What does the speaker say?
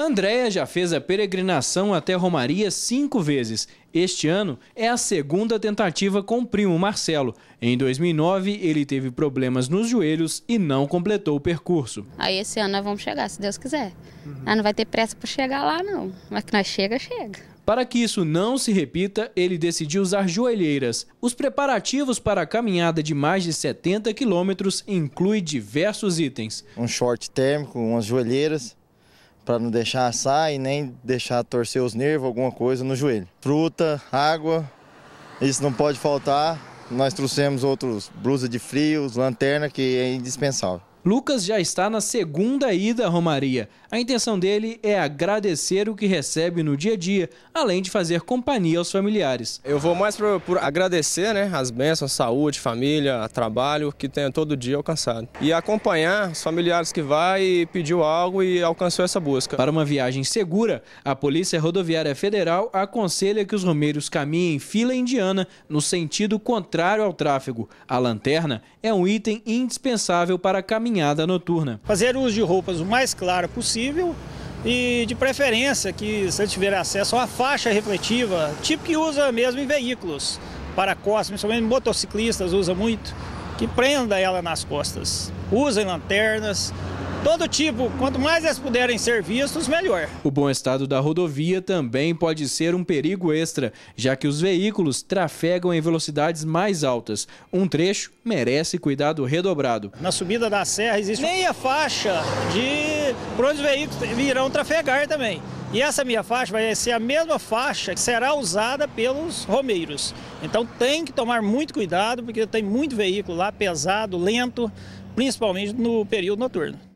Andréia já fez a peregrinação até Romaria cinco vezes. Este ano é a segunda tentativa com o primo Marcelo. Em 2009, ele teve problemas nos joelhos e não completou o percurso. Aí esse ano nós vamos chegar, se Deus quiser. Uhum. Nós não vai ter pressa para chegar lá, não. Mas que nós chega, chega. Para que isso não se repita, ele decidiu usar joelheiras. Os preparativos para a caminhada de mais de 70 quilômetros incluem diversos itens. Um short térmico, umas joelheiras, para não deixar assar e nem deixar torcer os nervos, alguma coisa no joelho. Fruta, água, isso não pode faltar. Nós trouxemos outros blusa de frio, lanterna, que é indispensável. Lucas já está na segunda ida à Romaria. A intenção dele é agradecer o que recebe no dia a dia, além de fazer companhia aos familiares. Eu vou mais por, por agradecer né, as bênçãos, saúde, família, trabalho que tenho todo dia alcançado. E acompanhar os familiares que vai e pediu algo e alcançou essa busca. Para uma viagem segura, a Polícia Rodoviária Federal aconselha que os romeiros caminhem fila indiana no sentido contrário ao tráfego. A lanterna é um item indispensável para caminhar caminhada noturna. Fazer uso de roupas o mais claro possível e de preferência que se tiver acesso a uma faixa refletiva, tipo que usa mesmo em veículos para costas, principalmente motociclistas usa muito, que prenda ela nas costas. Usem lanternas, todo tipo, quanto mais eles puderem ser vistos, melhor. O bom estado da rodovia também pode ser um perigo extra, já que os veículos trafegam em velocidades mais altas. Um trecho merece cuidado redobrado. Na subida da serra existe meia faixa de por onde os veículos virão trafegar também. E essa minha faixa vai ser a mesma faixa que será usada pelos romeiros. Então tem que tomar muito cuidado, porque tem muito veículo lá pesado, lento, principalmente no período noturno.